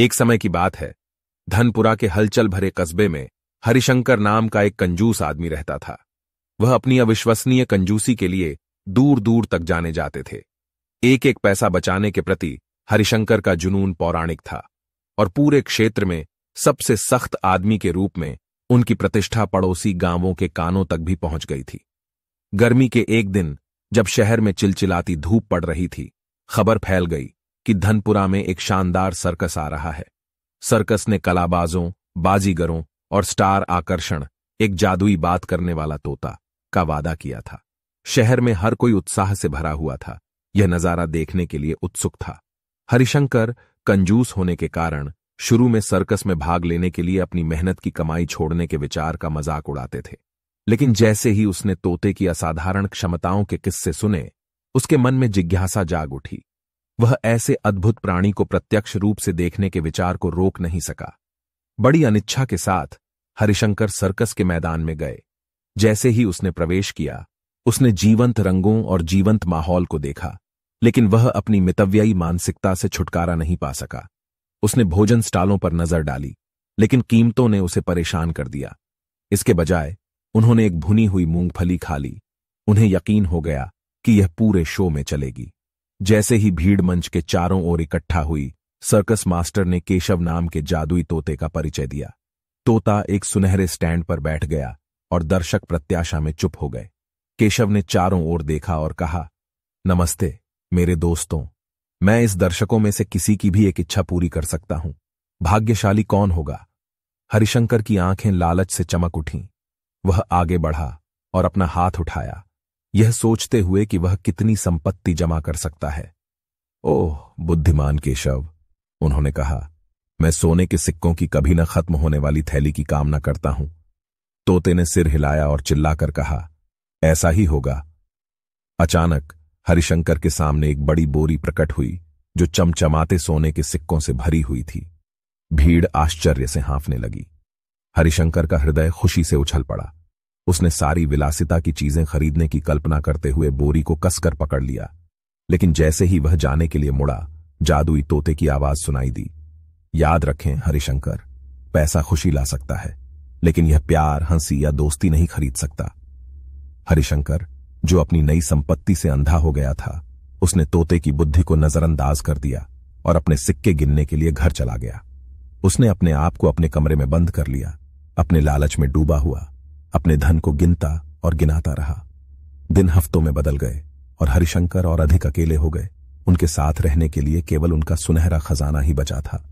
एक समय की बात है धनपुरा के हलचल भरे कस्बे में हरिशंकर नाम का एक कंजूस आदमी रहता था वह अपनी अविश्वसनीय कंजूसी के लिए दूर दूर तक जाने जाते थे एक एक पैसा बचाने के प्रति हरिशंकर का जुनून पौराणिक था और पूरे क्षेत्र में सबसे सख्त आदमी के रूप में उनकी प्रतिष्ठा पड़ोसी गांवों के कानों तक भी पहुंच गई थी गर्मी के एक दिन जब शहर में चिलचिलाती धूप पड़ रही थी खबर फैल गई कि धनपुरा में एक शानदार सर्कस आ रहा है सर्कस ने कलाबाजों बाजीगरों और स्टार आकर्षण एक जादुई बात करने वाला तोता का वादा किया था शहर में हर कोई उत्साह से भरा हुआ था यह नज़ारा देखने के लिए उत्सुक था हरिशंकर कंजूस होने के कारण शुरू में सर्कस में भाग लेने के लिए अपनी मेहनत की कमाई छोड़ने के विचार का मजाक उड़ाते थे लेकिन जैसे ही उसने तोते की असाधारण क्षमताओं के किस्से सुने उसके मन में जिज्ञासा जाग उठी वह ऐसे अद्भुत प्राणी को प्रत्यक्ष रूप से देखने के विचार को रोक नहीं सका बड़ी अनिच्छा के साथ हरिशंकर सर्कस के मैदान में गए जैसे ही उसने प्रवेश किया उसने जीवंत रंगों और जीवंत माहौल को देखा लेकिन वह अपनी मितव्ययी मानसिकता से छुटकारा नहीं पा सका उसने भोजन स्टालों पर नजर डाली लेकिन कीमतों ने उसे परेशान कर दिया इसके बजाय उन्होंने एक भुनी हुई मूंगफली खा ली उन्हें यकीन हो गया कि यह पूरे शो में चलेगी जैसे ही भीड़ मंच के चारों ओर इकट्ठा हुई सर्कस मास्टर ने केशव नाम के जादुई तोते का परिचय दिया तोता एक सुनहरे स्टैंड पर बैठ गया और दर्शक प्रत्याशा में चुप हो गए केशव ने चारों ओर देखा और कहा नमस्ते मेरे दोस्तों मैं इस दर्शकों में से किसी की भी एक इच्छा पूरी कर सकता हूं भाग्यशाली कौन होगा हरिशंकर की आंखें लालच से चमक उठी वह आगे बढ़ा और अपना हाथ उठाया यह सोचते हुए कि वह कितनी संपत्ति जमा कर सकता है ओह बुद्धिमान केशव उन्होंने कहा मैं सोने के सिक्कों की कभी न खत्म होने वाली थैली की कामना करता हूं तोते ने सिर हिलाया और चिल्लाकर कहा ऐसा ही होगा अचानक हरिशंकर के सामने एक बड़ी बोरी प्रकट हुई जो चमचमाते सोने के सिक्कों से भरी हुई थी भीड़ आश्चर्य से हाँफने लगी हरिशंकर का हृदय खुशी से उछल पड़ा उसने सारी विलासिता की चीजें खरीदने की कल्पना करते हुए बोरी को कसकर पकड़ लिया लेकिन जैसे ही वह जाने के लिए मुड़ा जादुई तोते की आवाज सुनाई दी याद रखें हरिशंकर पैसा खुशी ला सकता है लेकिन यह प्यार हंसी या दोस्ती नहीं खरीद सकता हरिशंकर जो अपनी नई संपत्ति से अंधा हो गया था उसने तोते की बुद्धि को नजरअंदाज कर दिया और अपने सिक्के गिनने के लिए घर चला गया उसने अपने आप को अपने कमरे में बंद कर लिया अपने लालच में डूबा हुआ अपने धन को गिनता और गिनाता रहा दिन हफ्तों में बदल गए और हरिशंकर और अधिक अकेले हो गए उनके साथ रहने के लिए केवल उनका सुनहरा खजाना ही बचा था